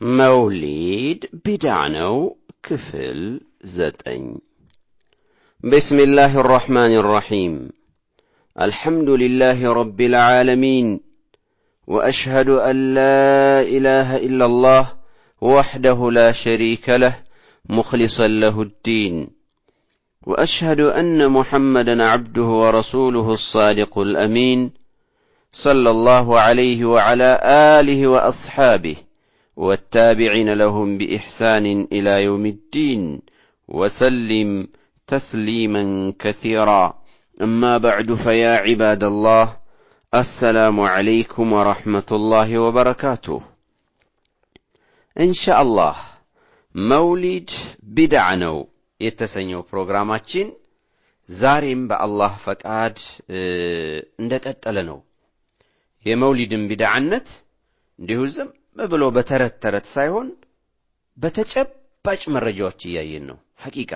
موليد بدعنا كفل زتين بسم الله الرحمن الرحيم الحمد لله رب العالمين وأشهد أن لا إله إلا الله وحده لا شريك له مخلصا له الدين وأشهد أن محمدا عبده ورسوله الصادق الأمين صلى الله عليه وعلى آله وأصحابه والتابعين لهم بإحسان إلى يوم الدين وسلم تسليما كثيرا أما بعد فيا عباد الله السلام عليكم ورحمة الله وبركاته إن شاء الله مولد بدعنو يتسنيو بروغراماتشين ፕሮግራማችን با الله ፈቃድ እንደቀጠለ ነው የመውሊድን ቢድዓነት እንዲሁ ብሎ በተረት ተረት ሳይሆን በተጨባጭ መረጃዎች እያየን ነው። ሐቂቃ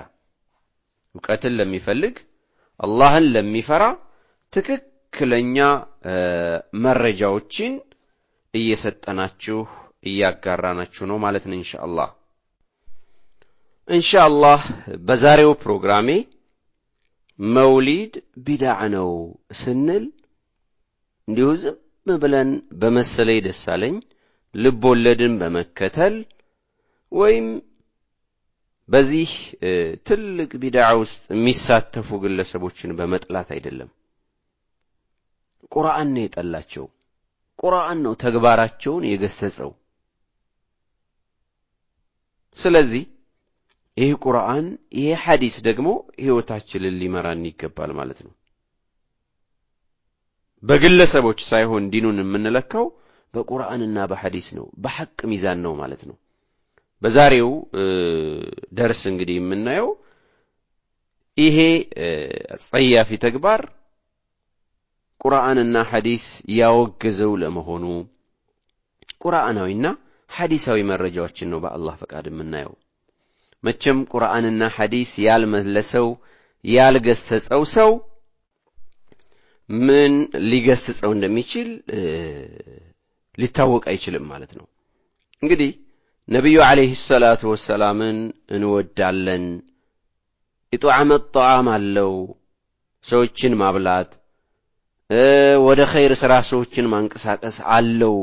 እውቀትን ለሚፈልግ አላህን ለሚፈራ ትክክለኛ መረጃዎችን እየሰጠናችሁ እያጋራናችሁ ነው ማለት ነው። ኢንሻአላህ ኢንሻአላህ በዛሬው ፕሮግራሜ መውሊድ ቢድዓ ነው ስንል እንዲሁ ዝም ብለን በመሰለኝ ደሳለኝ ልብ ወለድን በመከተል ወይም በዚህ ትልቅ ቢድዓ ውስጥ የሚሳተፉ ግለሰቦችን በመጥላት አይደለም። ቁርአን ነው የጠላቸው። ቁርአን ነው ተግባራቸውን የገሰጸው። ስለዚህ ይህ ቁርአን ይሄ ሐዲስ ደግሞ ሕይወታችንን ሊመራን ይገባል ማለት ነው። በግለሰቦች ሳይሆን ዲኑን የምንለካው በቁርአንና በሐዲስ ነው፣ በሐቅ ሚዛን ነው ማለት ነው። በዛሬው ደርስ እንግዲህ የምናየው ይሄ ጸያፊ ተግባር ቁርአንና ሐዲስ ያወገዘው ለመሆኑ ቁርአናዊና ሐዲሳዊ መረጃዎችን ነው በአላህ ፈቃድ የምናየው። መቼም ቁርአንና ሐዲስ ያልመለሰው ያልገሰጸው ሰው ምን ሊገስጸው እንደሚችል ሊታወቅ አይችልም ማለት ነው። እንግዲህ ነቢዩ ዓለይህ ሰላቱ ወሰላምን እንወዳለን። ኢጥዓመት ጠዓም አለው ሰዎችን ማብላት ወደ ኸይር ሥራ ሰዎችን ማንቀሳቀስ አለው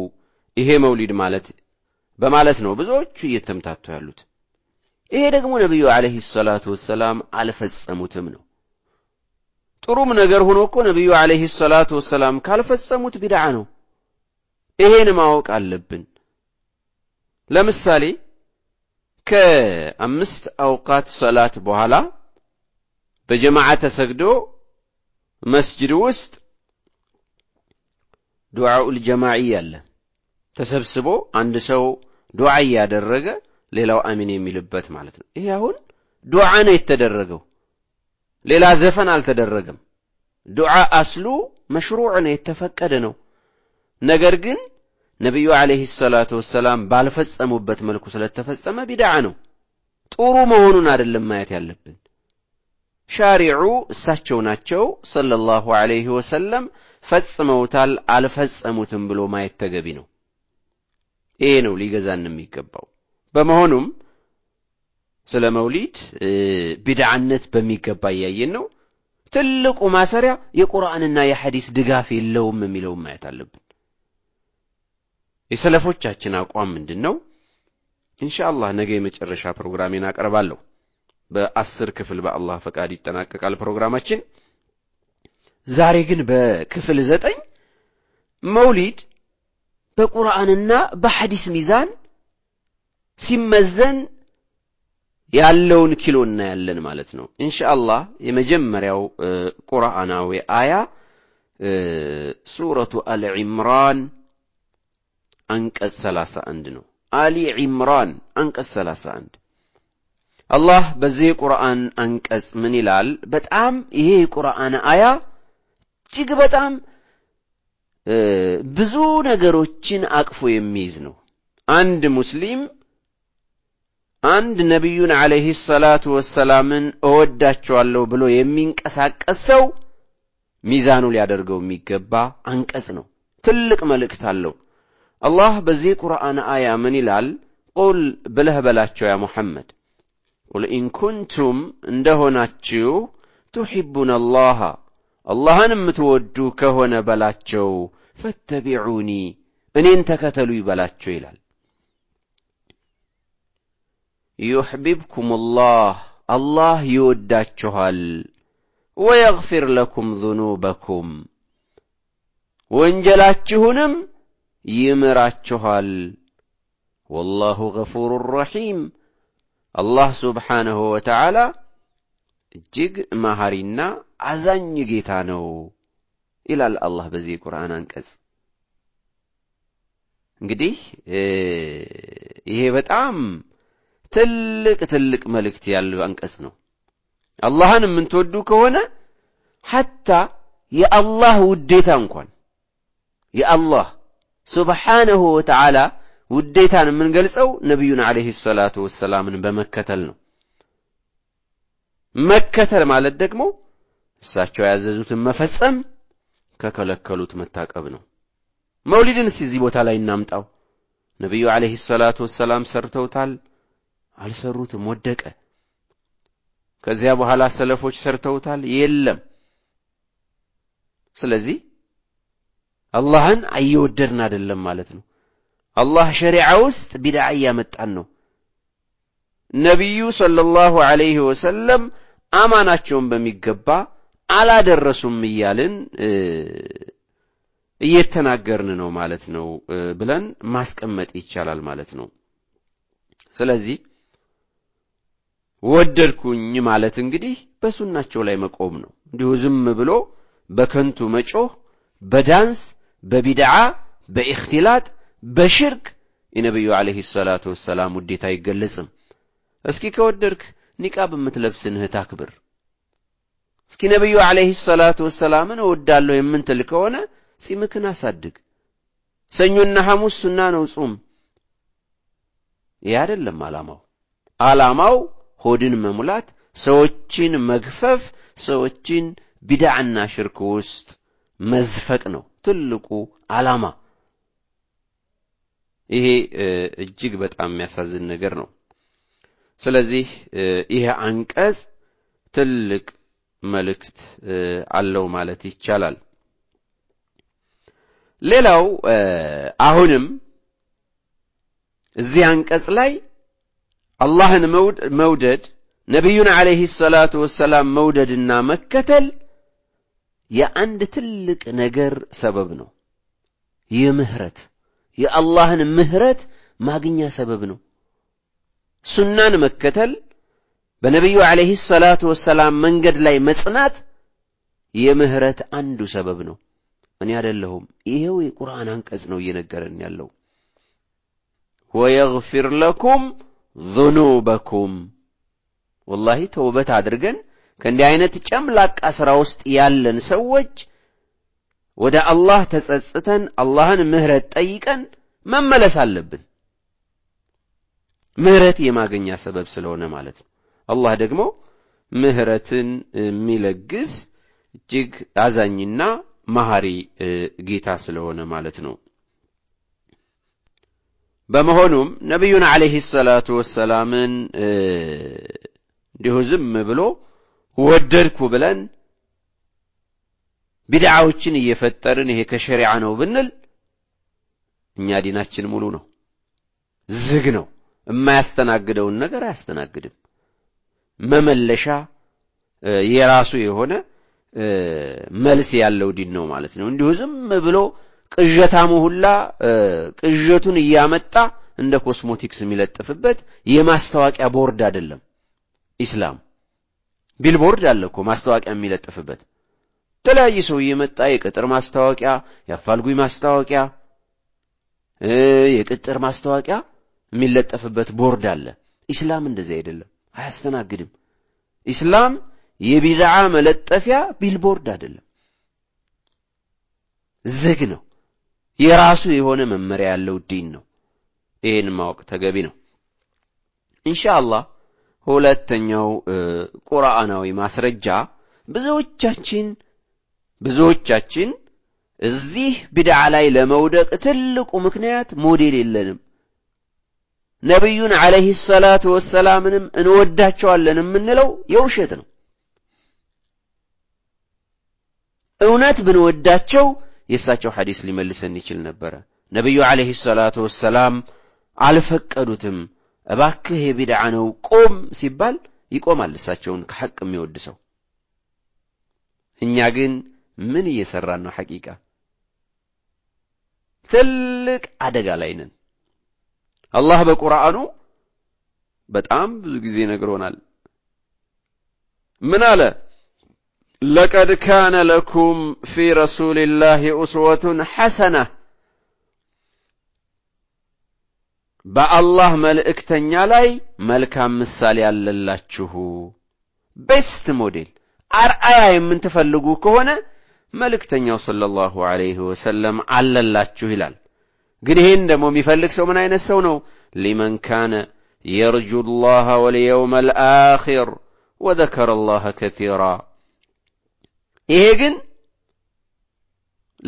ይሄ መውሊድ ማለት በማለት ነው ብዙዎቹ እየተምታቱ ያሉት። ይሄ ደግሞ ነቢዩ ዓለይሂ ሰላቱ ወሰላም አልፈጸሙትም ነው። ጥሩም ነገር ሆኖ እኮ ነቢዩ ዓለይሂ ሰላቱ ወሰላም ካልፈጸሙት ቢድዓ ነው። ይሄን ማወቅ አለብን። ለምሳሌ ከአምስት አውቃት ሰላት በኋላ በጀማዓ ተሰግዶ መስጅድ ውስጥ ዱዓኡል ጀማዒ አለ። ተሰብስቦ አንድ ሰው ዱዓ እያደረገ ሌላው አሚን የሚልበት ማለት ነው። ይሄ አሁን ዱዓ ነው የተደረገው፣ ሌላ ዘፈን አልተደረገም። ዱዓ አስሉ መሽሩዕ ነው፣ የተፈቀደ ነው። ነገር ግን ነቢዩ ዓለይሂ ሰላቱ ወሰላም ባልፈጸሙበት መልኩ ስለተፈጸመ ቢድዓ ነው። ጥሩ መሆኑን አይደለም ማየት ያለብን። ሻሪዑ እሳቸው ናቸው ሰለላሁ ዐለይሂ ወሰለም ፈጽመውታል፣ አልፈጸሙትም ብሎ ማየት ተገቢ ነው። ይሄ ነው ሊገዛን የሚገባው። በመሆኑም ስለ መውሊድ ቢድዓነት በሚገባ እያየን ነው። ትልቁ ማሰሪያ የቁርአንና የሐዲስ ድጋፍ የለውም የሚለውን ማየት አለብን። የሰለፎቻችን አቋም ምንድን ነው? ኢንሻአላህ ነገ የመጨረሻ ፕሮግራሜን አቀርባለሁ። በአስር ክፍል በአላህ ፈቃድ ይጠናቀቃል ፕሮግራማችን። ዛሬ ግን በክፍል ዘጠኝ መውሊድ በቁርአንና በሐዲስ ሚዛን ሲመዘን ያለውን ኪሎ እናያለን ማለት ነው። ኢንሻአላህ የመጀመሪያው ቁርአናዊ አያ ሱረቱ አልዒምራን አንቀጽ 31 ነው። አሊ ዒምራን አንቀጽ 31 አላህ በዚህ ቁርአን አንቀጽ ምን ይላል? በጣም ይሄ የቁርአን አያ እጅግ በጣም ብዙ ነገሮችን አቅፎ የሚይዝ ነው። አንድ ሙስሊም አንድ ነቢዩን ዓለይሂ ሰላቱ ወሰላምን እወዳቸዋለሁ ብሎ የሚንቀሳቀስ ሰው ሚዛኑ ሊያደርገው የሚገባ አንቀጽ ነው። ትልቅ መልእክት አለው። الله بزي قرآن آية من الال قل بله بلاتشو يا محمد قل إن كنتم ناتشو تحبون الله الله نمتودو كهون بلاتشو فاتبعوني ان انت كتلو بلاتشو الال يحببكم الله الله يوداتشو هال ويغفر لكم ذنوبكم وانجلاتشو هنم ይምራችኋል። ወላሁ ገፉሩ ረሒም አላህ ሱብሓነሁ ወተዓላ እጅግ መሐሪና አዛኝ ጌታ ነው ይላል አላህ በዚህ የቁርአን አንቀጽ። እንግዲህ ይሄ በጣም ትልቅ ትልቅ መልእክት ያለው አንቀጽ ነው። አላህን የምትወዱ ከሆነ ሐታ የአላህ ውዴታ እንኳን የአላህ ሱብሓነሁ ወተዓላ ውዴታን የምንገልጸው ነቢዩን ዓለይሂ ሰላቱ ወሰላምን በመከተል ነው። መከተል ማለት ደግሞ እሳቸው ያዘዙትን መፈጸም ከከለከሉት መታቀብ ነው። መውሊድን እስቲ እዚህ ቦታ ላይ እናምጣው። ነቢዩ ዓለይሂ ሰላቱ ወሰላም ሰርተውታል፣ አልሰሩትም፣ ወደቀ። ከዚያ በኋላ ሰለፎች ሰርተውታል፣ የለም። ስለዚህ አላህን እየወደድን አይደለም ማለት ነው። አላህ ሸሪዓ ውስጥ ቢድዓ እያመጣን ነው። ነቢዩ ሰለላሁ ዐለይሂ ወሰለም አማናቸውን በሚገባ አላደረሱም እያልን እየተናገርን ነው ማለት ነው ብለን ማስቀመጥ ይቻላል ማለት ነው። ስለዚህ ወደድኩኝ ማለት እንግዲህ በሱናቸው ላይ መቆም ነው። እንዲሁ ዝም ብሎ በከንቱ መጮህ፣ በዳንስ በቢድዓ በእኽትላጥ በሽርክ የነቢዩ ዓለይሂ ሰላቱ ወሰላም ውዴታ አይገለጽም። እስኪ ከወደድክ ኒቃብ የምትለብስን እህት አክብር። እስኪ ነቢዩ ዓለይሂ ሰላቱ ወሰላምን እወዳለሁ የምንትል ከሆነ ጺምክን አሳድግ። ሰኞና ሐሙስ ሱና ነው ጹም ይህ አይደለም ዓላማው። ዓላማው ሆድን መሙላት፣ ሰዎችን መግፈፍ፣ ሰዎችን ቢድዓና ሽርክ ውስጥ መዝፈቅ ነው። ትልቁ ዓላማ። ይሄ እጅግ በጣም የሚያሳዝን ነገር ነው። ስለዚህ ይሄ አንቀጽ ትልቅ መልእክት አለው ማለት ይቻላል። ሌላው አሁንም እዚህ አንቀጽ ላይ አላህን መውደድ ነቢዩን ዓለይሂ ሰላቱ ወሰላም መውደድና መከተል የአንድ ትልቅ ነገር ሰበብ ነው። ይህ ምህረት የአላህን ምህረት ማግኛ ሰበብ ነው። ሱናን መከተል በነቢዩ ዓለይሂ ሰላቱ ወሰላም መንገድ ላይ መጽናት የምህረት አንዱ ሰበብ ነው። እኔ ያደለሁም ይሄው የቁርአን አንቀጽ ነው እየነገረን ያለው። ወየግፊር ለኩም ዙኑበኩም ወላሂ ተውበት አድርገን ከእንዲህ አይነት ጨምላቃ ሥራ ውስጥ ያለን ሰዎች ወደ አላህ ተጸጽተን አላህን ምህረት ጠይቀን መመለስ አለብን። ምህረት የማገኛ ሰበብ ስለሆነ ማለት ነው። አላህ ደግሞ ምህረትን የሚለግስ እጅግ አዛኝና መሐሪ ጌታ ስለሆነ ማለት ነው። በመሆኑም ነቢዩን አለህ ሰላቱ ወሰላምን እንዲሁ ዝም ብሎ ወደድኩ ብለን ቢድዓዎችን እየፈጠርን ይሄ ከሸሪዓ ነው ብንል እኛ ዲናችን ሙሉ ነው፣ ዝግ ነው። የማያስተናግደውን ነገር አያስተናግድም። መመለሻ የራሱ የሆነ መልስ ያለው ዲን ነው ማለት ነው። እንዲሁ ዝም ብሎ ቅዠታሙ ሁላ ቅዠቱን እያመጣ እንደ ኮስሞቲክስ የሚለጥፍበት የማስታወቂያ ቦርድ አይደለም ኢስላም። ቢልቦርድ አለ እኮ ማስታወቂያ የሚለጥፍበት የተለያየ ሰው እየመጣ የቅጥር ማስታወቂያ፣ የአፋልጉኝ ማስታወቂያ፣ የቅጥር ማስታወቂያ የሚለጠፍበት ቦርድ አለ። ኢስላም እንደዚህ አይደለም፣ አያስተናግድም። ኢስላም የቢድዓ መለጠፊያ ቢልቦርድ አይደለም፣ ዝግ ነው። የራሱ የሆነ መመሪያ ያለው ዲን ነው። ይህን ማወቅ ተገቢ ነው ኢንሻአላህ ሁለተኛው ቁርአናዊ ማስረጃ ብዙዎቻችን ብዙዎቻችን እዚህ ቢድዓ ላይ ለመውደቅ ትልቁ ምክንያት ሞዴል የለንም። ነቢዩን ዓለይሂ ሰላቱ ወሰላምንም እንወዳቸዋለን የምንለው የውሸት ነው። እውነት ብንወዳቸው የእሳቸው ሐዲስ ሊመልሰን ይችል ነበረ። ነቢዩ ዓለይሂ ሰላቱ ወሰላም አልፈቀዱትም። እባክህ የቢድዓ ነው ቆም ሲባል ይቆማል። እሳቸውን ከሐቅ የሚወድ ሰው። እኛ ግን ምን እየሰራን ነው? ሐቂቃ ትልቅ አደጋ ላይ ነን። አላህ በቁርአኑ በጣም ብዙ ጊዜ ነግሮናል። ምን አለ? ለቀድ ካነ ለኩም ፊ ረሱልላህ ኡስወቱን ሐሰና በአላህ መልእክተኛ ላይ መልካም ምሳሌ ያለላችሁ ቤስት ሞዴል አርአያ የምትፈልጉ ከሆነ መልእክተኛው ሰለላሁ ዐለይሂ ወሰለም አለላችሁ ይላል። ግን ይሄን ደግሞ የሚፈልግ ሰው ምን አይነት ሰው ነው? ሊመን ካነ የርጁ ላህ ወልየውም አልአኺር ወዘከረ ላህ ከሲራ። ይሄ ግን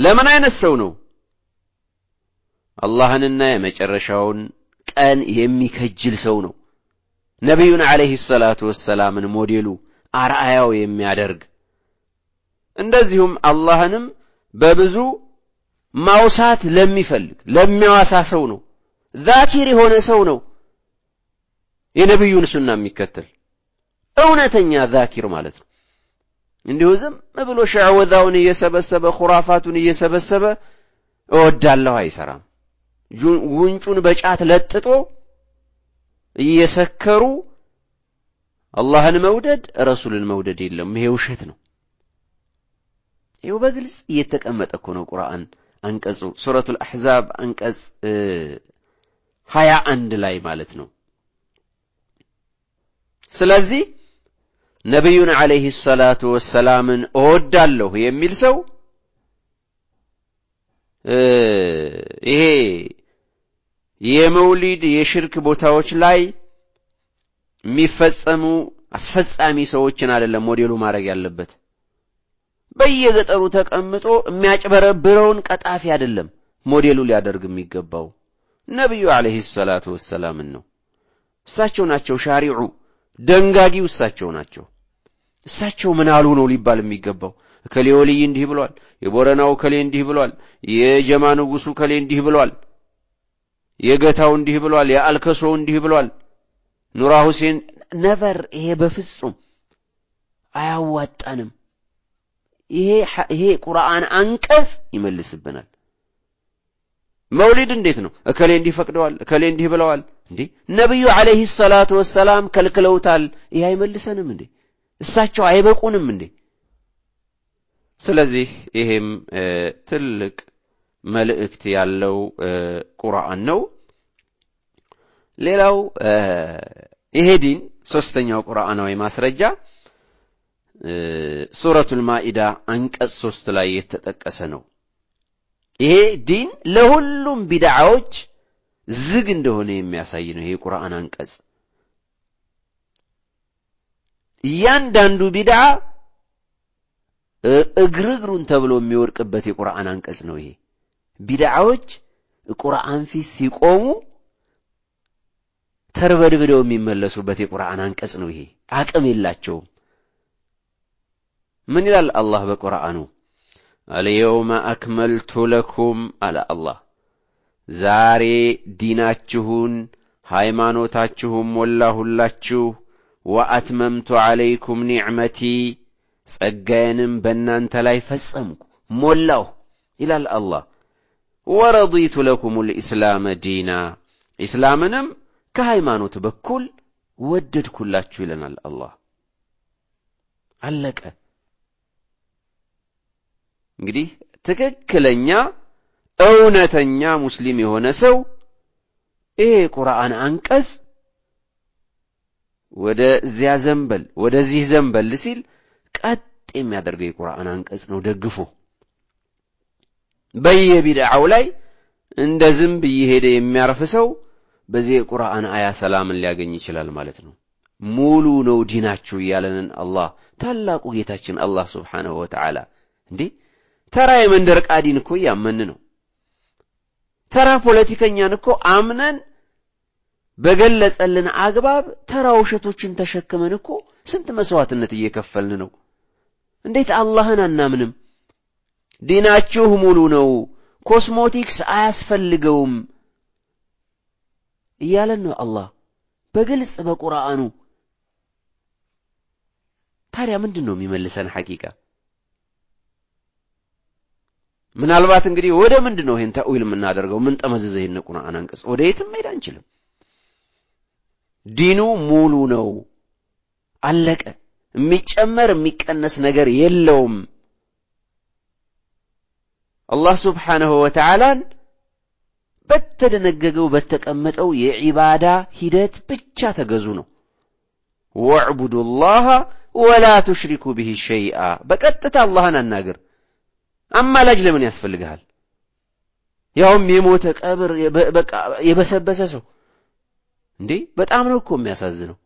ለምን አይነት ሰው ነው? አላህንና የመጨረሻውን ቀን የሚከጅል ሰው ነው። ነቢዩን ዓለይሂ ሰላቱ ወሰላምን ሞዴሉ አርአያው የሚያደርግ እንደዚሁም አላህንም በብዙ ማውሳት ለሚፈልግ ለሚያዋሳ ሰው ነው። ዛኪር የሆነ ሰው ነው የነቢዩን ሱና የሚከተል እውነተኛ ዛኪር ማለት ነው። እንዲሁ ዝም ብሎ ሸዕወዛውን እየሰበሰበ ኹራፋቱን እየሰበሰበ እወዳለሁ አይሰራም። ጉንጩን በጫት ለጥጦ እየሰከሩ አላህን መውደድ ረሱልን መውደድ የለም። ይሄ ውሸት ነው። ይኸው በግልጽ እየተቀመጠ እኮ ነው ቁርአን አንቀጹ ሱረቱል አሕዛብ አንቀጽ ሀያ አንድ ላይ ማለት ነው። ስለዚህ ነቢዩን ዓለይሂ ሰላቱ ወሰላምን እወዳለሁ የሚል ሰው ይሄ የመውሊድ የሽርክ ቦታዎች ላይ የሚፈጸሙ አስፈጻሚ ሰዎችን አይደለም ሞዴሉ ማድረግ ያለበት። በየገጠሩ ተቀምጦ የሚያጭበረብረውን ቀጣፊ አይደለም ሞዴሉ ሊያደርግ የሚገባው ነቢዩ አለይሂ ሰላቱ ወሰላምን ነው። እሳቸው ናቸው ሻሪዑ፣ ደንጋጊው እሳቸው ናቸው። እሳቸው ምን አሉ ነው ሊባል የሚገባው። እከሌ ወልይ እንዲህ ብሏል፣ የቦረናው ከሌ እንዲህ ብሏል፣ የጀማ ንጉሱ እከሌ እንዲህ ብሏል የገታው እንዲህ ብሏል፣ የአልከሶ እንዲህ ብሏል፣ ኑራ ሁሴን ነበር። ይሄ በፍጹም አያዋጣንም። ይሄ ቁርአን አንቀጽ ይመልስብናል። መውሊድ እንዴት ነው? እከሌ እንዲህ ፈቅደዋል፣ እከሌ እንዲህ ብለዋል። እንዴ ነቢዩ ዓለይሂ ሰላቱ ወሰላም ከልክለውታል። ይሄ አይመልሰንም እንዴ? እሳቸው አይበቁንም እንዴ? ስለዚህ ይሄም ትልቅ መልእክት ያለው ቁርአን ነው። ሌላው ይሄ ዲን ሶስተኛው ቁርአናዊ ማስረጃ ሱረቱል ማኢዳ አንቀጽ ሶስት ላይ የተጠቀሰ ነው። ይሄ ዲን ለሁሉም ቢድዓዎች ዝግ እንደሆነ የሚያሳይ ነው። ይሄ ቁርአን አንቀጽ እያንዳንዱ ቢድዓ እግርግሩን ተብሎ የሚወድቅበት የቁርአን አንቀጽ ነው። ይሄ ቢድዓዎች ቁርአን ፊት ሲቆሙ ተርበድብደው የሚመለሱበት የቁርአን አንቀጽ ነው። ይሄ አቅም የላቸውም። ምን ይላል አላህ በቁርአኑ? አልየውመ አክመልቱ ለኩም አለ አላህ። ዛሬ ዲናችሁን ሃይማኖታችሁም ሞላሁላችሁ፣ ወአትመምቱ ዐለይኩም ኒዕመቲ፣ ጸጋዬንም በእናንተ ላይ ፈጸምኩ ሞላሁ ይላል አላህ። ወረዲቱ ለኩም ልእስላመ ዲና ኢስላምንም ከሃይማኖት በኩል ወደድኩላችሁ ይለናል አላህ። አለቀ። እንግዲህ ትክክለኛ እውነተኛ ሙስሊም የሆነ ሰው ይህ ቁርአን አንቀጽ ወደዚያ ዘንበል ወደዚህ ዘንበል ሲል ቀጥ የሚያደርገው የቁርአን አንቀጽ ነው ደግፎ በየቢድዓው ላይ እንደ ዝንብ እየሄደ የሚያርፍ ሰው በዚህ የቁርአን አያ ሰላምን ሊያገኝ ይችላል ማለት ነው። ሙሉ ነው ዲናችሁ እያለንን አላህ ታላቁ ጌታችን አላህ ስብሓነሁ ወተዓላ እንዴ ተራ የመንደር ቃዲን እኮ እያመን ነው። ተራ ፖለቲከኛን እኮ አምነን በገለጸልን አግባብ ተራ ውሸቶችን ተሸክመን እኮ ስንት መስዋዕትነት እየከፈልን ነው። እንዴት አላህን አናምንም? ዲናችሁ ሙሉ ነው፣ ኮስሞቲክስ አያስፈልገውም እያለን ነው አላህ በግልጽ በቁርአኑ። ታዲያ ምንድን ነው የሚመልሰን ሐቂቃ? ምናልባት እንግዲህ ወደ ምንድን ነው ይህን ተዊል የምናደርገው? ምን ጠመዝዘ ይሄን ቁርአን አንቀጽ ወደ የትም መሄድ አንችልም። ዲኑ ሙሉ ነው፣ አለቀ። የሚጨመር የሚቀነስ ነገር የለውም። አላህ ሱብሓነሁ ወተዓላን በተደነገገው በተቀመጠው የዒባዳ ሂደት ብቻ ተገዙ ነው። ወዕቡዱ ላሃ ወላ ቱሽሪኩ ብሂ ሸይአ። በቀጥታ አላህን አናግር። አማላጅ ለምን ያስፈልግሃል? ያውም የሞተ ቀብር የበሰበሰ ሰው እንዴ! በጣም ነው እኮ የሚያሳዝነው።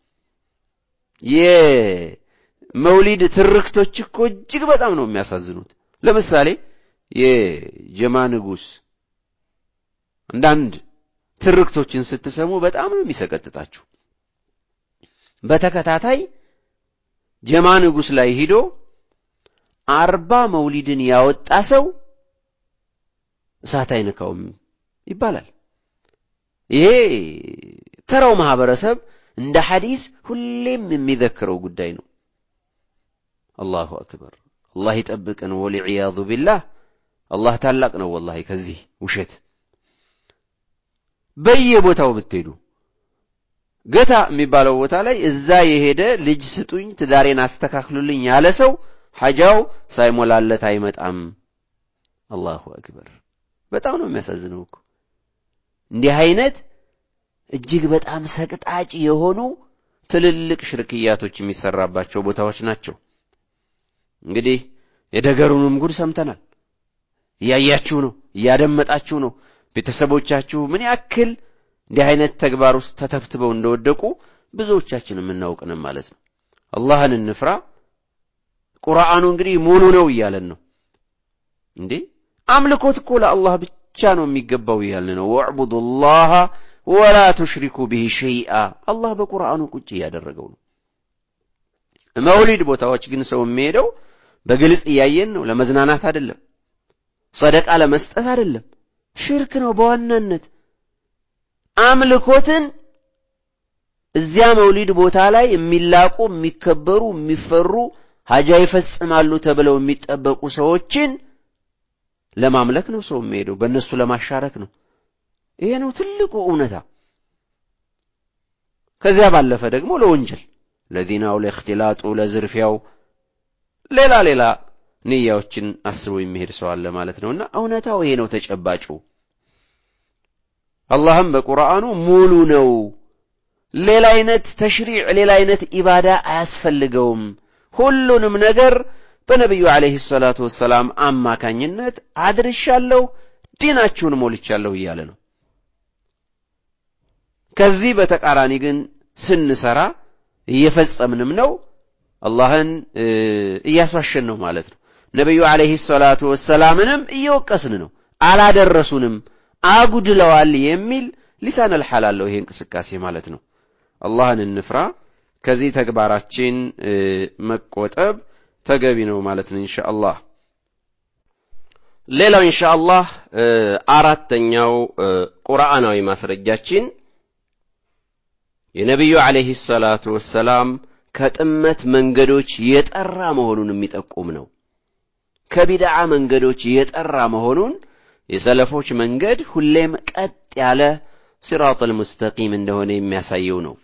የመውሊድ ትርክቶች እኮ እጅግ በጣም ነው የሚያሳዝኑት። ለምሳሌ የጀማ ንጉሥ አንዳንድ ትርክቶችን ስትሰሙ በጣም ነው የሚሰቀጥጣችሁ። በተከታታይ ጀማ ንጉሥ ላይ ሂዶ አርባ መውሊድን ያወጣ ሰው እሳት አይነካውም ይባላል። ይሄ ተራው ማህበረሰብ እንደ ሐዲስ ሁሌም የሚዘክረው ጉዳይ ነው። አላሁ አክበር። አላህ ይጠብቅን ወልዕያዙ ቢላህ አላህ ታላቅ ነው ወላሂ ከዚህ ውሸት በየቦታው ብትሄዱ ገታ የሚባለው ቦታ ላይ እዛ የሄደ ልጅ ስጡኝ፣ ትዳሬን አስተካክሉልኝ ያለ ሰው ሐጃው ሳይሞላለት አይመጣም። አላሁ አክበር! በጣም ነው የሚያሳዝነው እኮ እንዲህ አይነት እጅግ በጣም ሰቅጣጭ የሆኑ ትልልቅ ሽርክያቶች የሚሰራባቸው ቦታዎች ናቸው። እንግዲህ የደገሩንም ጉድ ሰምተናል። እያያችሁ ነው፣ እያደመጣችሁ ነው። ቤተሰቦቻችሁ ምን ያክል እንዲህ አይነት ተግባር ውስጥ ተተብትበው እንደወደቁ ብዙዎቻችን የምናውቅንም ማለት ነው። አላህን እንፍራ። ቁርአኑ እንግዲህ ሙሉ ነው እያለን ነው እንዴ። አምልኮት እኮ ለአላህ ብቻ ነው የሚገባው እያልን ነው። ወዕቡዱ ላሃ ወላ ቱሽሪኩ ብሂ ሸይአ አላህ በቁርአኑ ቁጭ እያደረገው ነው። መውሊድ ቦታዎች ግን ሰው የሚሄደው በግልጽ እያየን ነው። ለመዝናናት አይደለም፣ ሰደቃ ለመስጠት አይደለም። ሽርክ ነው በዋናነት አምልኮትን እዚያ መውሊድ ቦታ ላይ የሚላቁ የሚከበሩ የሚፈሩ ሀጃ ይፈጽማሉ ተብለው የሚጠበቁ ሰዎችን ለማምለክ ነው ሰው የሚሄደው በእነሱ ለማሻረክ ነው ይሄ ነው ትልቁ እውነታ ከዚያ ባለፈ ደግሞ ለወንጀል ለዚናው ለእክትላጡ ለዝርፊያው ሌላ ሌላ ንያዎችን አስቦ የሚሄድ ሰው አለ ማለት ነውና እውነታው ይሄ ነው ተጨባጩ። አላህም በቁርአኑ ሙሉ ነው። ሌላ አይነት ተሽሪዕ፣ ሌላ አይነት ኢባዳ አያስፈልገውም። ሁሉንም ነገር በነቢዩ ዓለይሂ ሰላቱ ወሰላም አማካኝነት አድርሻለሁ፣ ዲናችሁን ሞልቻለሁ እያለ ነው። ከዚህ በተቃራኒ ግን ስንሰራ እየፈጸምንም ነው አላህን እያስዋሸን ነው ማለት ነው። ነቢዩ ዐለይሂ ሰላቱ ወሰላምንም እየወቀስን ነው። አላደረሱንም፣ አጉድለዋል የሚል ሊሳን አልሐል አለው ይሄ እንቅስቃሴ ማለት ነው። አላህን እንፍራ። ከዚህ ተግባራችን መቆጠብ ተገቢ ነው ማለት ነው ኢንሻአላህ። ሌላው ኢንሻአላህ አራተኛው ቁርአናዊ ማስረጃችን የነቢዩ ዐለይሂ ሰላቱ ወሰላም ከጥመት መንገዶች የጠራ መሆኑን የሚጠቁም ነው። ከቢድዓ መንገዶች የጠራ መሆኑን የሰለፎች መንገድ ሁሌም ቀጥ ያለ ሲራጠል ሙስተቂም እንደሆነ የሚያሳየው ነው።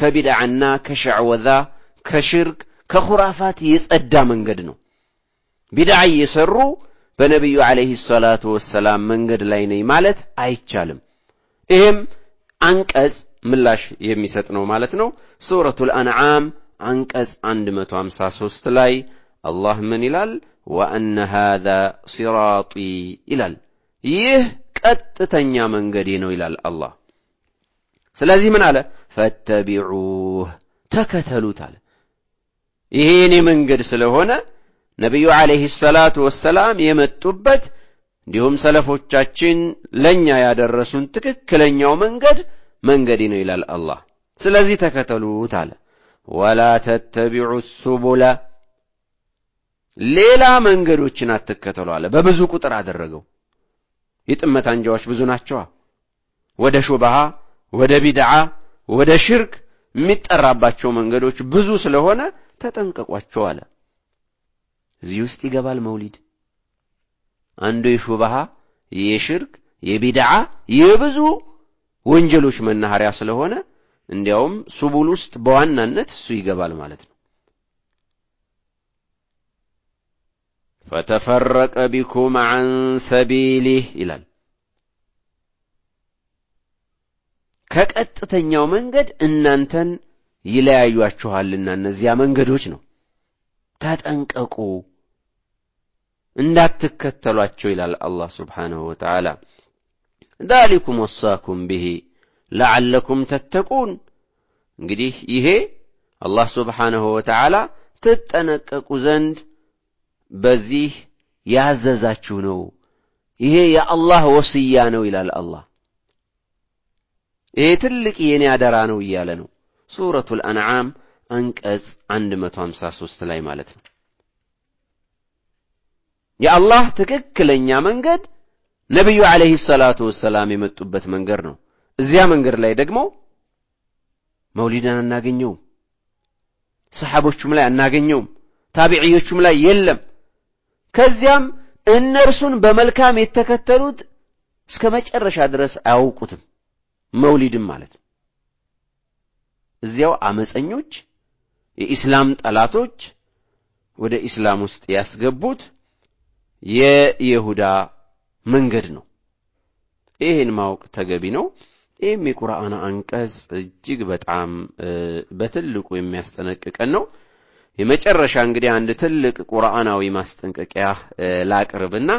ከቢድዓና ከሸዕወዛ ከሽርክ ከኹራፋት የጸዳ መንገድ ነው። ቢድዓ እየሰሩ በነቢዩ ዓለይሂ ሰላቱ ወሰላም መንገድ ላይ ነኝ ማለት አይቻልም። ይህም አንቀጽ ምላሽ የሚሰጥ ነው ማለት ነው። ሱረቱል አንዓም አንቀጽ 153 ላይ አላህ ምን ይላል? وأن هذا صراطي إلى يه قطتنيا منغدي نو إلى الله سلازي من على فاتبعوه تكتلو تال يهيني منغد سلهونا نبي عليه الصلاة والسلام يمتوبت ديهم سلفو تشاتشين لن يا درسون تكك لنيا ومنغد منغدي نو إلى الله سلازي تكتلو تال ولا تتبعوا السبل ሌላ መንገዶችን አትከተሉ አለ። በብዙ ቁጥር አደረገው። የጥመት አንጃዎች ብዙ ናቸዋ። ወደ ሹብሃ፣ ወደ ቢድዓ፣ ወደ ሽርክ የሚጠራባቸው መንገዶች ብዙ ስለሆነ ተጠንቀቋቸው አለ። እዚህ ውስጥ ይገባል መውሊድ አንዱ የሹብሃ የሽርክ የቢድዓ የብዙ ወንጀሎች መናኸሪያ ስለሆነ እንዲያውም ሱቡል ውስጥ በዋናነት እሱ ይገባል ማለት ነው። ፈተፈረቀ ቢኩም አን ሰቢሊህ ይላል። ከቀጥተኛው መንገድ እናንተን ይለያዩአችኋልና እነዚያ መንገዶች ነው። ተጠንቀቁ እንዳትከተሏቸው ይላል አላህ ስብሓንሁ ወተዓላ። ዛሊኩም ወሳኩም ብሂ ለዓለኩም ተተቁን። እንግዲህ ይሄ አላህ ስብሓንሁ ወተዓላ ትጠነቀቁ ዘንድ በዚህ ያዘዛችሁ ነው። ይሄ የአላህ ወስያ ነው ይላል አላህ። ይሄ ትልቅ የኔ አደራ ነው እያለ ነው ሱረቱል አንዓም አንቀጽ 153 ላይ ማለት ነው። የአላህ ትክክለኛ መንገድ ነቢዩ ዓለይሂ ሰላቱ ወሰላም የመጡበት መንገድ ነው። እዚያ መንገድ ላይ ደግሞ መውሊድን አናገኘውም፣ ሰሓቦቹም ላይ አናገኘውም፣ ታቢዕዮቹም ላይ የለም። ከዚያም እነርሱን በመልካም የተከተሉት እስከ መጨረሻ ድረስ አያውቁትም። መውሊድም ማለት ነው። እዚያው አመፀኞች፣ የኢስላም ጠላቶች ወደ ኢስላም ውስጥ ያስገቡት የይሁዳ መንገድ ነው። ይህን ማወቅ ተገቢ ነው። ይህም የቁርአን አንቀጽ እጅግ በጣም በትልቁ የሚያስጠነቅቀን ነው። የመጨረሻ እንግዲህ አንድ ትልቅ ቁርአናዊ ማስጠንቀቂያ ላቅርብና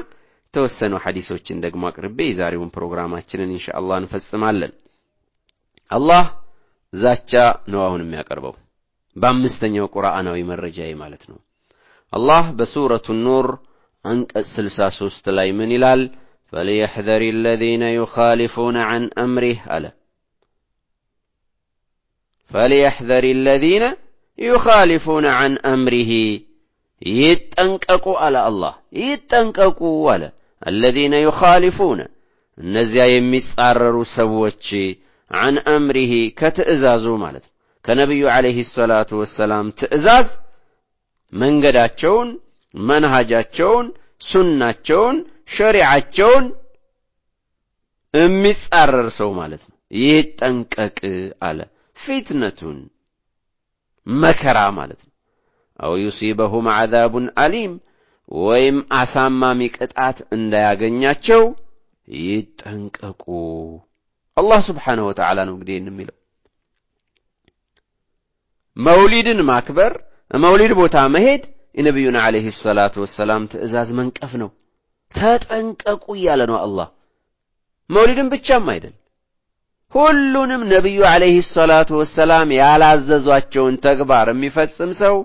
የተወሰኑ ሐዲሶችን ደግሞ አቅርቤ የዛሬውን ፕሮግራማችንን ኢንሻአላህ እንፈጽማለን። አላህ ዛቻ ነው አሁን የሚያቀርበው በአምስተኛው ቁርአናዊ መረጃ ማለት ነው። አላህ በሱረቱ ኑር አንቀጽ 63 ላይ ምን ይላል? فليحذر الذين يخالفون عن أمره ألا فليحذر الذين ዩኻሊፉነ ዐን አምሪሂ ይጠንቀቁ አለ አላህ ይጠንቀቁ አለ አለዚነ ዩኻሊፉነ እነዚያ የሚጻረሩ ሰዎች ዐን አምሪሂ ከትእዛዙ ማለት ነው ከነቢዩ ዓለይህ ሰላቱ ወሰላም ትእዛዝ መንገዳቸውን መንሃጃቸውን ሱናቸውን ሸሪዓቸውን የሚጻረር ሰው ማለት ነው ይጠንቀቅ አለ ፊትነቱን መከራ ማለት ነው። አው ዩሲበሁም ዓዛቡን አሊም ወይም አሳማሚ ቅጣት እንዳያገኛቸው ይጠንቀቁ። አላህ ስብሓነሁ ወተዓላ ነው እንግዲህ የሚለው። መውሊድን ማክበር፣ መውሊድ ቦታ መሄድ የነቢዩን ዓለይሂ ሰላቱ ወሰላም ትእዛዝ መንቀፍ ነው። ተጠንቀቁ እያለ ነው አላህ። መውሊድን ብቻም አይደል ሁሉንም ነቢዩ አለይሂ ሰላቱ ወሰላም ያላዘዟቸውን ተግባር የሚፈጽም ሰው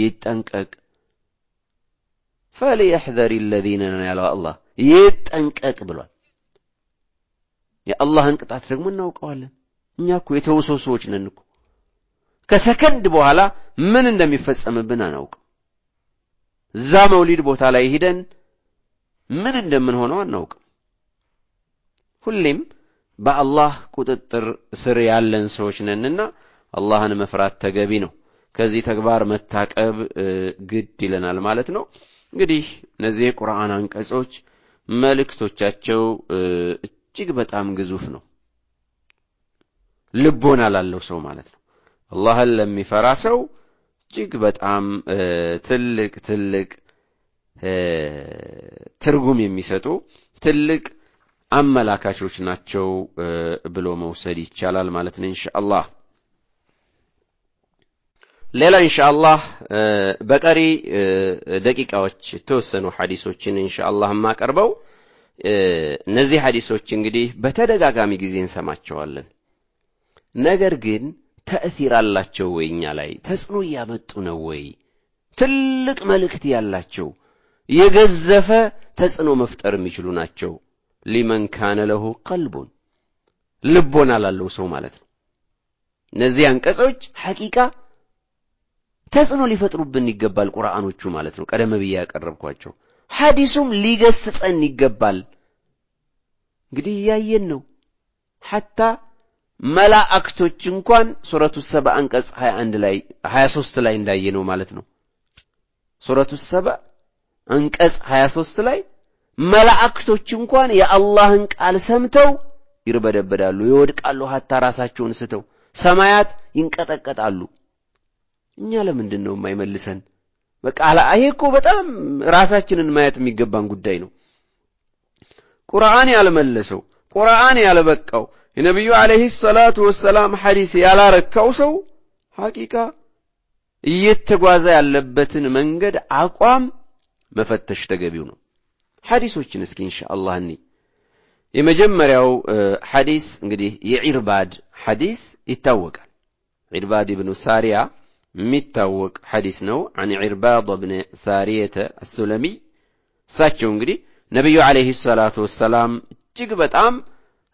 ይጠንቀቅ። ፈልየሕዘር ለዚነ ያለው አላህ ይጠንቀቅ ብሏል። የአላህን ቅጣት ደግሞ እናውቀዋለን። እኛ እኮ የተውሰው ሰዎች ነን እኮ ከሰከንድ በኋላ ምን እንደሚፈጸምብን አናውቅም። እዛ መውሊድ ቦታ ላይ ሂደን ምን እንደምንሆነው አናውቅም። ሁሌም በአላህ ቁጥጥር ስር ያለን ሰዎች ነንና አላህን መፍራት ተገቢ ነው። ከዚህ ተግባር መታቀብ ግድ ይለናል ማለት ነው። እንግዲህ እነዚህ የቁርአን አንቀጾች መልእክቶቻቸው እጅግ በጣም ግዙፍ ነው። ልቦና ላለው ሰው ማለት ነው። አላህን ለሚፈራ ሰው እጅግ በጣም ትልቅ ትልቅ ትርጉም የሚሰጡ ትልቅ አመላካቾች ናቸው ብሎ መውሰድ ይቻላል ማለት ነው ኢንሻአላህ። ሌላ ኢንሻአላህ በቀሪ ደቂቃዎች የተወሰኑ ሐዲሶችን ኢንሻአላህ የማቀርበው እነዚህ ሐዲሶች እንግዲህ በተደጋጋሚ ጊዜ እንሰማቸዋለን። ነገር ግን ተእሲር አላቸው ወይ እኛ ላይ ተጽዕኖ እያመጡ ነው ወይ ትልቅ መልእክት ያላቸው የገዘፈ ተጽዕኖ መፍጠር የሚችሉ ናቸው ሊመን ካነ ለሁ ቀልቡን ልቦና ላለው ሰው ማለት ነው። እነዚህ አንቀጾች ሐቂቃ ተጽዕኖ ሊፈጥሩብን ይገባል፣ ቁርአኖቹ ማለት ነው። ቀደም ብዬ ያቀረብኳቸው ሐዲሱም ሊገስጸን ይገባል። እንግዲህ እያየን ነው። ሐታ መላእክቶች እንኳን ሱረቱ ሰባ አንቀጽ 21 ላይ 23 ላይ እንዳየ ነው ማለት ነው። ሱረቱ ሰባ አንቀጽ 23 ላይ መላእክቶች እንኳን የአላህን ቃል ሰምተው ይርበደበዳሉ፣ ይወድቃሉ፣ ሀታ ራሳቸውን ስተው ሰማያት ይንቀጠቀጣሉ። እኛ ለምንድን ነው የማይመልሰን? በቃ ይሄ እኮ በጣም ራሳችንን ማየት የሚገባን ጉዳይ ነው። ቁርአን ያልመለሰው ቁርአን ያልበቃው የነቢዩ አለይሂ ሰላቱ ወሰላም ሐዲስ ያላረካው ሰው ሐቂቃ እየተጓዘ ያለበትን መንገድ አቋም መፈተሽ ተገቢው ነው። ሐዲሶችን እስኪ ኢንሻአላህ እኒ የመጀመሪያው ሐዲስ እንግዲህ የዒርባድ ሐዲስ ይታወቃል። ዒርባድ ብኑ ሳሪያ የሚታወቅ ሐዲስ ነው። አን ዒርባድ ብን ሳሪየተ አሱለሚ እሳቸው እንግዲህ ነቢዩ ዓለይሂ ሰላቱ ወሰላም እጅግ በጣም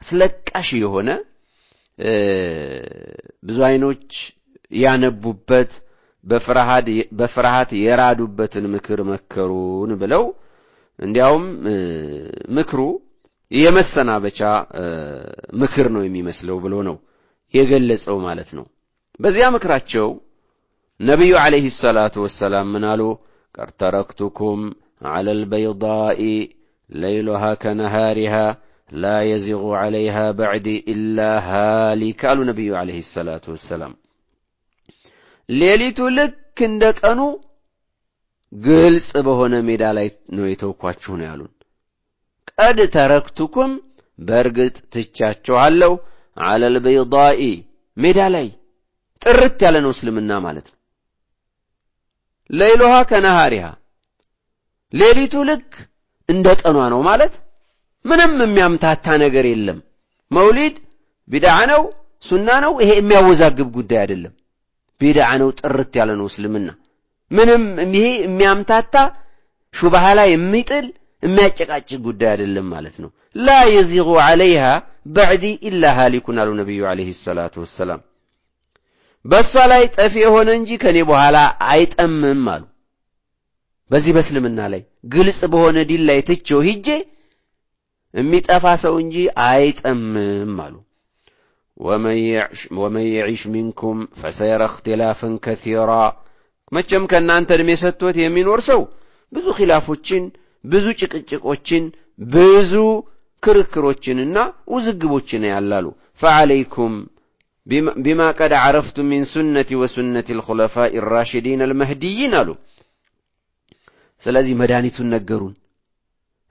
አስለቃሽ የሆነ ብዙ አይኖች ያነቡበት በፍርሃት የራዱበትን ምክር መከሩን ብለው እንዲያውም ምክሩ የመሰናበቻ ምክር ነው የሚመስለው ብሎ ነው የገለጸው ማለት ነው። በዚያ ምክራቸው ነቢዩ ዓለይሂ ሰላቱ ወሰላም ምን አሉ? ቀድ ተረክቱኩም ዐለ ልበይዳኢ ለይሉሃ ከነሃሪሃ ላ የዚጉ ዐለይሃ በዕዲ ኢላ ሃሊክ አሉ ነቢዩ ዓለይሂ ሰላቱ ወሰላም። ሌሊቱ ልክ እንደ ቀኑ ግልጽ በሆነ ሜዳ ላይ ነው የተውኳችሁ ነው ያሉን። ቀድ ተረክቱኩም በእርግጥ ትቻችኋለሁ፣ አለል በይዳኢ ሜዳ ላይ ጥርት ያለ ነው እስልምና ማለት ነው። ለይሎሃ ከነሃሪሃ ሌሊቱ ልክ እንደ ቀኗ ነው ማለት ምንም የሚያምታታ ነገር የለም። መውሊድ ቢድዓ ነው፣ ሱና ነው። ይሄ የሚያወዛግብ ጉዳይ አይደለም። ቢድዓ ነው፣ ጥርት ያለ ነው እስልምና። ምንም ይሄ የሚያምታታ ሹባሃ ላይ የሚጥል የሚያጨቃጭቅ ጉዳይ አይደለም ማለት ነው ላ የዚጉ ዐለይሃ በዕዲ ኢላ ሃሊኩን አሉ ነቢዩ ዐለይሂ ሰላቱ ወሰላም በእሷ ላይ ጠፊ የሆነ እንጂ ከእኔ በኋላ አይጠምም አሉ በዚህ በእስልምና ላይ ግልጽ በሆነ ዲል ላይ ትቼው ሂጄ የሚጠፋ ሰው እንጂ አይጠምም አሉ ومن يعش, ومن يعش منكم فسيرى اختلافا كثيرا መቼም ከእናንተ ዕድሜ ሰጥቶት የሚኖር ሰው ብዙ ኺላፎችን፣ ብዙ ጭቅጭቆችን፣ ብዙ ክርክሮችንና ውዝግቦችን ያላሉ። ፈዓለይኩም ቢማ ቀድ ዓረፍቱም ሚን ሱነቲ ወሱነቲ ልኹለፋኢ ራሽዲን አልመህዲይን አሉ። ስለዚህ መድኃኒቱን ነገሩን።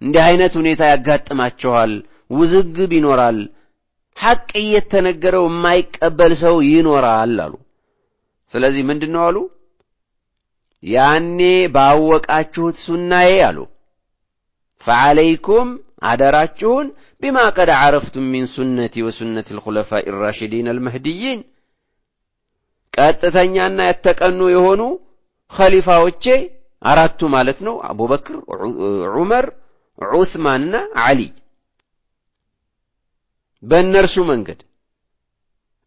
እንዲህ አይነት ሁኔታ ያጋጥማችኋል፣ ውዝግብ ይኖራል፣ ሐቅ እየተነገረው የማይቀበል ሰው ይኖራል አሉ። ስለዚህ ምንድን ነው አሉ ያኔ ባወቃችሁት ሱናዬ አሉ። ፈዓለይኩም አደራችሁን ቢማ ቀድ ዓረፍቱም ሚን ሱነቲ ወሱነት ልኹለፋኢ ራሽዲን አልመህድይን ቀጥተኛና ያተቀኑ የሆኑ ኸሊፋዎቼ አራቱ ማለት ነው። አቡበክር፣ ዑመር፣ ዑስማንና ዓሊ በእነርሱ መንገድ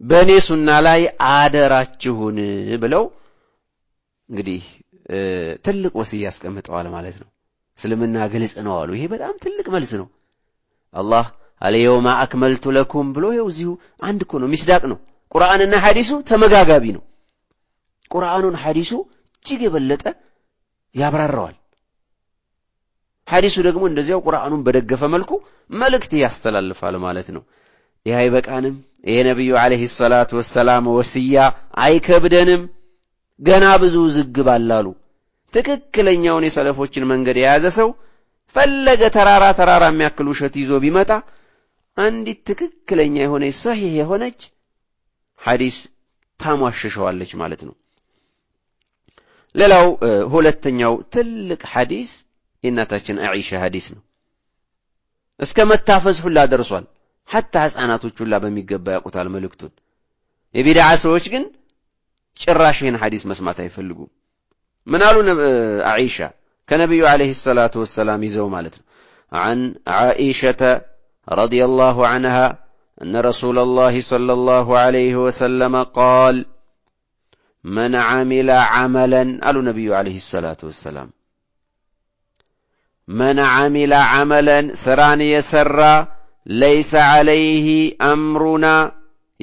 በእኔ ሱና ላይ አደራችሁን ብለው እንግዲህ ትልቅ ወስያ ያስቀምጠዋል ማለት ነው። እስልምና ግልጽ ነው አሉ። ይሄ በጣም ትልቅ መልስ ነው። አላህ አልየውማ አክመልቱ ለኩም ብሎ ይኸው እዚሁ አንድ እኮ ነው፣ ሚስዳቅ ነው። ቁርአንና ሐዲሱ ተመጋጋቢ ነው። ቁርአኑን ሐዲሱ እጅግ የበለጠ ያብራራዋል። ሐዲሱ ደግሞ እንደዚያው ቁርአኑን በደገፈ መልኩ መልእክት ያስተላልፋል ማለት ነው። ይህ አይበቃንም? ይሄ ነቢዩ ዓለይሂ ሰላቱ ወሰላም ወስያ አይከብደንም? ገና ብዙ ዝግብ አላሉ። ትክክለኛውን የሰለፎችን መንገድ የያዘ ሰው ፈለገ ተራራ ተራራ የሚያክል ውሸት ይዞ ቢመጣ አንዲት ትክክለኛ የሆነች ሰሒህ የሆነች ሐዲስ ታሟሸሸዋለች ማለት ነው። ሌላው ሁለተኛው ትልቅ ሐዲስ የእናታችን አኢሻ ሐዲስ ነው። እስከ መታፈዝ ሁላ ደርሷል። ሐታ ሕፃናቶች ሁላ በሚገባ ያውቁታል መልእክቱን። የቢድዓ ሰዎች ግን شراشين حديث ሐዲስ መስማት አይፈልጉም። ምን አሉ አኢሻ ከነቢዩ ዓለይሂ ሰላቱ ወሰላም ይዘው عن عائشة رضي الله عنها أن رسول الله صلى الله عليه وسلم قال من عمل عملا قالوا النبي عليه الصلاة والسلام من عمل عملا سران يسرى ليس عليه أمرنا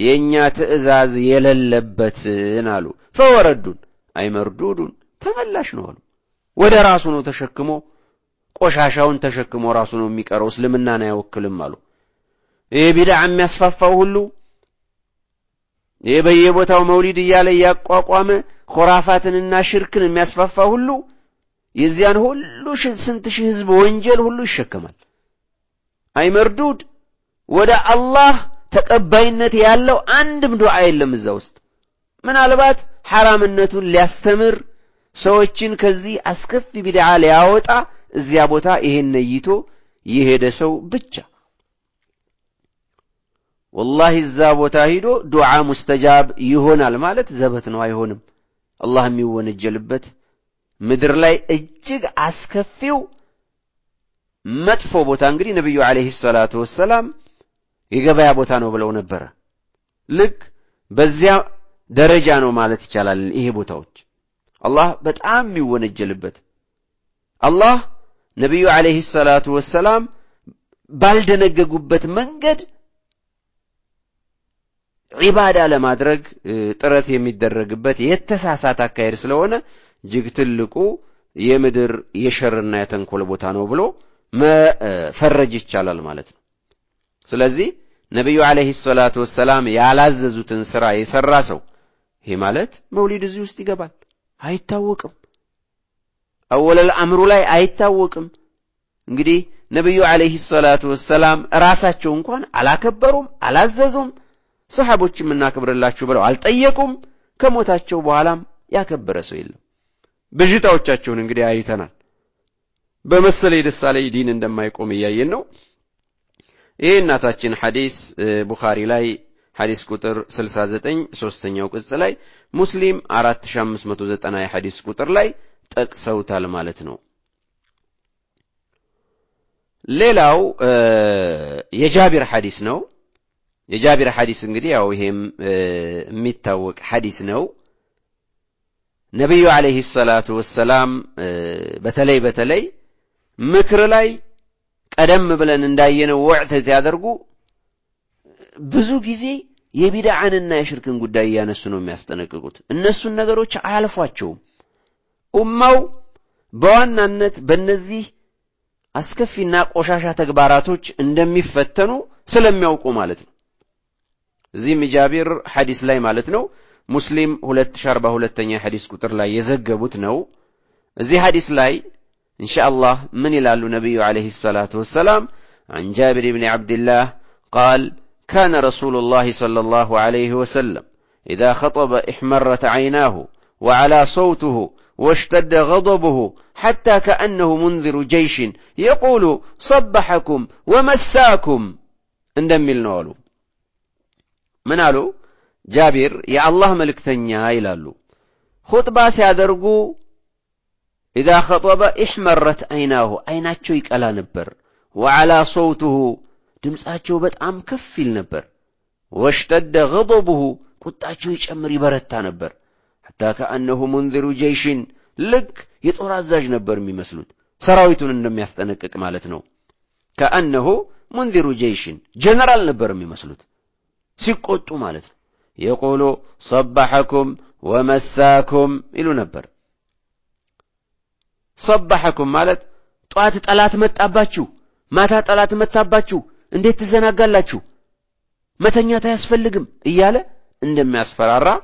የእኛ ትእዛዝ የሌለበትን አሉ። ፈወረዱን አይ መርዱዱን ተመላሽ ነው አሉ። ወደ ራሱ ነው ተሸክሞ ቆሻሻውን ተሸክሞ ራሱ ነው የሚቀረው፣ እስልምናን አይወክልም አሉ። ይህ ቢድዓ የሚያስፋፋው ሁሉ ይህ በየቦታው መውሊድ እያለ እያቋቋመ ኹራፋትንና ሽርክን የሚያስፋፋ ሁሉ የዚያን ሁሉ ስንት ሺህ ህዝብ ወንጀል ሁሉ ይሸከማል። አይመርዱድ ወደ አላህ ተቀባይነት ያለው አንድም ዱዓ የለም እዛ ውስጥ። ምናልባት ሐራምነቱን ሊያስተምር ሰዎችን ከዚህ አስከፊ ቢድዓ ሊያወጣ እዚያ ቦታ ይሄን ነይቶ የሄደ ሰው ብቻ ወላሂ እዛ ቦታ ሂዶ ዱዓ ሙስተጃብ ይሆናል ማለት ዘበት ነው፣ አይሆንም። አላህ የሚወነጀልበት ምድር ላይ እጅግ አስከፊው መጥፎ ቦታ እንግዲህ ነቢዩ ዓለይሂ ሰላቱ ወሰላም የገበያ ቦታ ነው ብለው ነበረ። ልክ በዚያ ደረጃ ነው ማለት ይቻላል። ይሄ ቦታዎች አላህ በጣም የሚወነጀልበት አላህ ነቢዩ ዓለይሂ ሰላቱ ወሰላም ባልደነገጉበት መንገድ ዒባዳ ለማድረግ ጥረት የሚደረግበት የተሳሳት አካሄድ ስለሆነ እጅግ ትልቁ የምድር የሸርና የተንኮል ቦታ ነው ብሎ መፈረጅ ይቻላል ማለት ነው። ስለዚህ ነቢዩ ዐለይሂ ሰላቱ ወሰላም ያላዘዙትን ሥራ የሠራ ሰው ይሄ ማለት መውሊድ እዚህ ውስጥ ይገባል። አይታወቅም። አወለል አምሩ ላይ አይታወቅም። እንግዲህ ነቢዩ ዐለይሂ ሰላቱ ወሰላም ራሳቸው እንኳን አላከበሩም፣ አላዘዙም። ሰሓቦች የምናከብርላችሁ ብለው አልጠየቁም። ከሞታቸው በኋላም ያከበረ ሰው የለም። ብዥታዎቻቸውን እንግዲህ አይተናል። በመሰለ የደሳ ዲን እንደማይቆም እያየን ነው። ይህ እናታችን ሐዲስ ቡኻሪ ላይ ሐዲስ ቁጥር 69 ሶስተኛው ቅጽ ላይ ሙስሊም 4590 የሐዲስ ቁጥር ላይ ጠቅሰውታል ማለት ነው። ሌላው የጃቢር ሐዲስ ነው። የጃቢር ሐዲስ እንግዲህ ያው ይሄም የሚታወቅ ሐዲስ ነው። ነቢዩ አለይሂ ሰላቱ ወሰላም በተለይ በተለይ ምክር ላይ ቀደም ብለን እንዳየነው ወዕተ ሲያደርጉ ብዙ ጊዜ የቢድዓንና የሽርክን ጉዳይ እያነሱ ነው የሚያስጠነቅቁት። እነሱን ነገሮች አያልፏቸውም። ኡማው በዋናነት በእነዚህ አስከፊና ቆሻሻ ተግባራቶች እንደሚፈተኑ ስለሚያውቁ ማለት ነው። እዚህም ጃቢር ሐዲስ ላይ ማለት ነው ሙስሊም 2042ኛ ሐዲስ ቁጥር ላይ የዘገቡት ነው። እዚህ ሐዲስ ላይ إن شاء الله من إلى النبي عليه الصلاة والسلام عن جابر بن عبد الله قال كان رسول الله صلى الله عليه وسلم إذا خطب احمرت عيناه وعلى صوته واشتد غضبه حتى كأنه منذر جيش يقول صبحكم ومساكم እንደሚል ነው አሉ جابر يا الله የአላህ መልእክተኛ ይላሉ خطبة سيادرقو إذا خطب إحمرت أيناه أين أتشويك على نبر وعلى صوته دمس أتشوبت أم كفي النبر واشتد غضبه كنت أتشويك أمري برت نبر حتى كأنه منذر جيش لك يطور أزاج نبر مي مسلود سراويتون النم يستنك مالتنو كأنه منذر جيش جنرال نبر مي مسلود سيكوتو مالت يقول صبحكم ومساكم إلو نبر صبحكم مالت طوات طلات مت اباچو ماتا طلات مت اباچو انديت تزناغالاچو متنيا تا يسفلغم اياله اندم ياسفرارا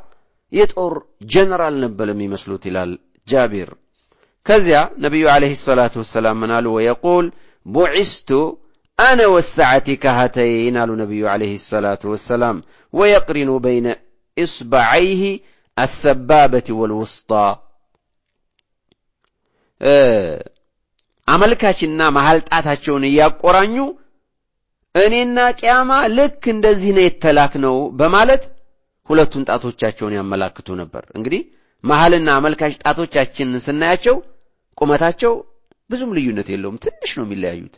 يطور جنرال نبل مسلوت إلى جابر كذا نبي عليه الصلاه والسلام منالو ويقول بعثت انا والسعه كهتين قال النبي عليه الصلاه والسلام ويقرن بين اصبعيه السبابه والوسطى አመልካችና መሀል ጣታቸውን እያቆራኙ እኔና ቅያማ ልክ እንደዚህ ነው የተላክ ነው በማለት ሁለቱን ጣቶቻቸውን ያመላክቱ ነበር። እንግዲህ መሀልና አመልካች ጣቶቻችንን ስናያቸው ቁመታቸው ብዙም ልዩነት የለውም፣ ትንሽ ነው የሚለያዩት።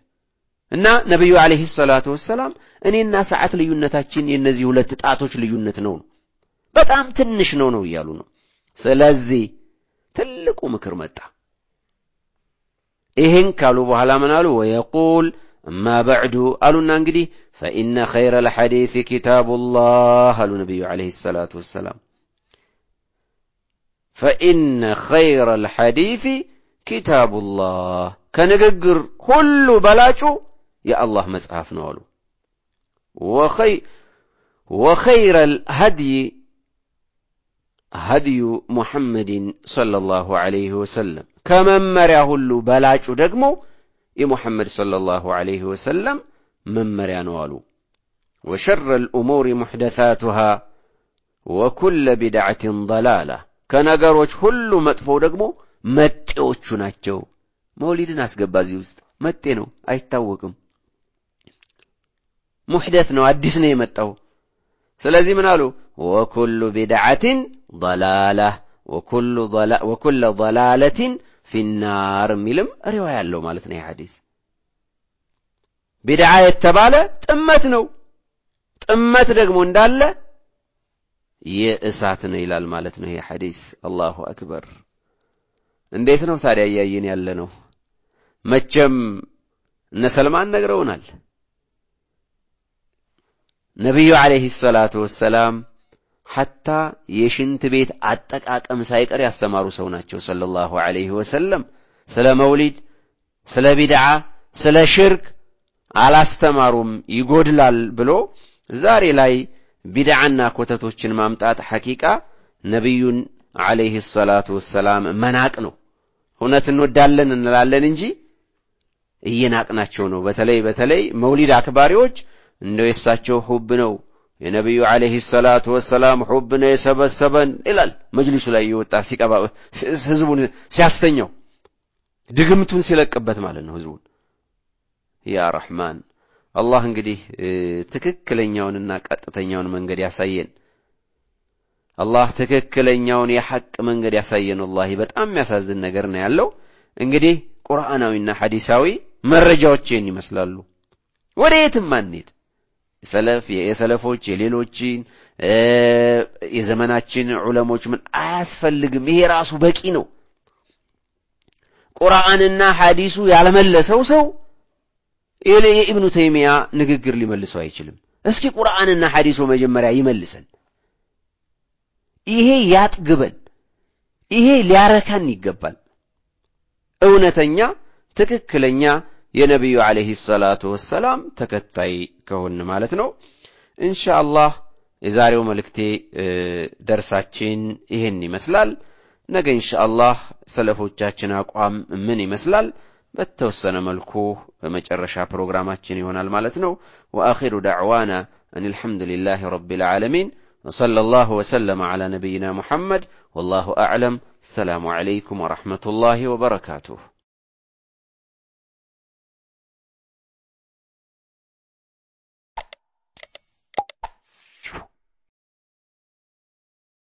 እና ነቢዩ አለይሂ ሰላቱ ወሰላም እኔና ሰዓት ልዩነታችን የእነዚህ ሁለት ጣቶች ልዩነት ነው፣ በጣም ትንሽ ነው ነው እያሉ ነው። ስለዚህ ትልቁ ምክር መጣ። إهن كالو بهلا منالو ويقول ما بعد ألو نانجدي فإن خير الحديث كتاب الله ألو نبي عليه الصلاة والسلام فإن خير الحديث كتاب الله كنقر كل بلاشو يا الله مسعف نولو وخي وخير الهدي هدي محمد صلى الله عليه وسلم كممر يهلو بلاج ودقمو يا محمد صلى الله عليه وسلم ممر نوالو وشر الأمور محدثاتها وكل بدعة ضلالة كان أقروش هلو مطفو دقمو متئوش ناتشو موليد ناس قبازيوست متئنو أي تاوكم محدثنو عدسني متئو سلازي منالو وكل بدعة ضلالة وكل ضلالة ፊናር የሚልም ሪዋ ያለው ማለት ነው። ሐዲስ ቢድዓ የተባለ ጥመት ነው። ጥመት ደግሞ እንዳለ የእሳት ነው ይላል ማለት ነው። ይሄ አላሁ አክበር። እንዴት ነው ታዲያ እያየን ያለ ነው? መቼም እነ ሰልማን ነግረውናል። ነቢዩ ዓለይሂ ሰላቱ ወሰላም ሐታ የሽንት ቤት አጠቃቀም ሳይቀር ያስተማሩ ሰው ናቸው ሰለላሁ ዐለይሂ ወሰለም። ስለ መውሊድ፣ ስለ ቢድዓ፣ ስለ ሽርክ አላስተማሩም። ይጎድላል ብሎ ዛሬ ላይ ቢድዓና ኮተቶችን ማምጣት ሐቂቃ ነቢዩን ዐለይሂ ሰላቱ ወሰላም መናቅ ነው። እውነት እንወዳለን እንላለን እንጂ እየናቅናቸው ነው። በተለይ በተለይ መውሊድ አክባሪዎች እንደው የእሳቸው ሁብ ነው የነቢዩ ዓለይሂ ሰላቱ ወሰላም ሑብ ነው የሰበሰበን ይላል። መጅሊሱ ላይ እየወጣ ሲቀባ ህዝቡን ሲያስተኛው ድግምቱን ሲለቅበት ማለት ነው ህዝቡን። ያ ረሕማን አላህ እንግዲህ ትክክለኛውንና ቀጥተኛውን መንገድ ያሳየን። አላህ ትክክለኛውን የሐቅ መንገድ ያሳየን። ወላሂ በጣም የሚያሳዝን ነገር ነው ያለው። እንግዲህ ቁርአናዊና ሐዲሳዊ መረጃዎች ይህን ይመስላሉ። ወደ የትም አንሄድ። ሰለፍ የሰለፎች የሌሎችን የዘመናችን ዑለሞች ምን አያስፈልግም። ይሄ ራሱ በቂ ነው። ቁርአንና ሐዲሱ ያልመለሰው ሰው የኢብኑ ተይሚያ ንግግር ሊመልሰው አይችልም። እስኪ ቁርአንና ሐዲሱ መጀመሪያ ይመልሰን። ይሄ ያጥግበን፣ ይሄ ሊያረካን ይገባል። እውነተኛ ትክክለኛ يا ينبي عليه الصلاة والسلام تكتاي كهن مالتنو إن شاء الله إذا ملكتي آه، درساتشين إهني مسلال نجا إن شاء الله سلفو جاتشنا قوام مني مسلال بتوسنا ملكو مجرشا بروغراماتشيني هنا المالتنو وآخر دعوانا أن الحمد لله رب العالمين وصلى الله وسلم على نبينا محمد والله أعلم السلام عليكم ورحمة الله وبركاته